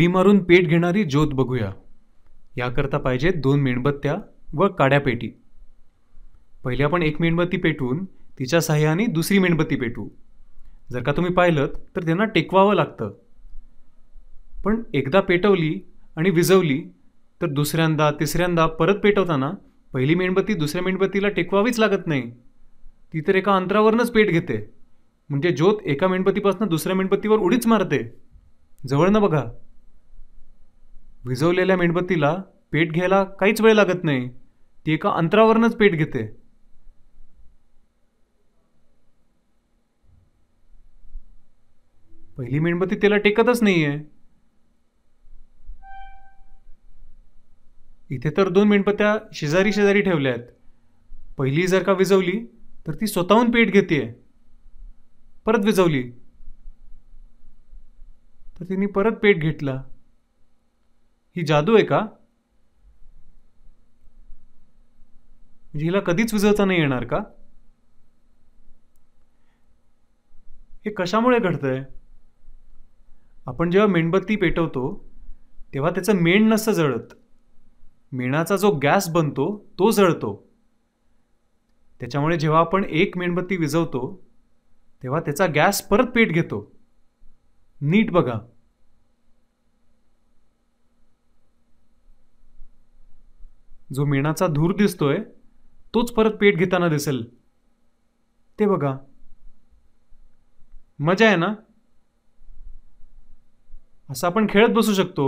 उडी मारून पेट घेणारी ज्योत बघूया याकरता पाहिजेत दोन मेणबत्त्या व काड्या पेटी पहिले आपण एक मेणबत्ती पेटवून तिच्या साह्याने दुसरी मेणबत्ती पेटवू जर का तुम्ही पाहिलं तर त्यांना टेकवावं लागतं पण एकदा पेटवली आणि विजवली तर दुसऱ्यांदा तिसऱ्यांदा परत पेटवताना पहिली मेणबत्ती दुसऱ्या मेणबत्तीला टेकवावीच लागत नाही ती तर एका अंतरावरनंच पेट घेते म्हणजे ज्योत एका मेणबत्तीपासून दुसऱ्या मेणबत्तीवर उडीच मारते जवळ ना बघा विझवलेल्या मेणबत्तीला पेट घ्यायला काहीच वेळ लागत नाही ती एका अंतरावरनच पेट घेते पहिली मेणबत्ती त्याला टेकतच नाहीये इथे तर दोन मेणबत्त्या शेजारी शेजारी ठेवल्या आहेत पहिली जर का विजवली तर ती स्वतःहून पेट घेते परत विजवली तर तिने परत पेट घेतला ही जादू आहे का म्हणजे हिला कधीच विजवता नाही येणार का हे कशामुळे घडतंय आपण जेव्हा मेणबत्ती पेटवतो तेव्हा त्याचं मेण नसतं जळत मेणाचा जो गॅस बनतो तो जळतो त्याच्यामुळे जेव्हा आपण एक मेणबत्ती विजवतो तेव्हा त्याचा गॅस परत पेट घेतो नीट बघा जो मेणाचा धूर दिसतोय तोच परत पेट घेताना दिसेल ते बघा मजा आहे ना असं आपण खेळत बसू शकतो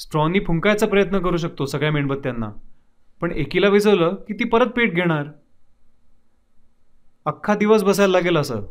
स्ट्रॉनी फुंकायचा प्रयत्न करू शकतो सगळ्या मेणबत्त्यांना पण एकीला विजवलं की ती परत पेट घेणार अख्खा दिवस बसायला लागेल असं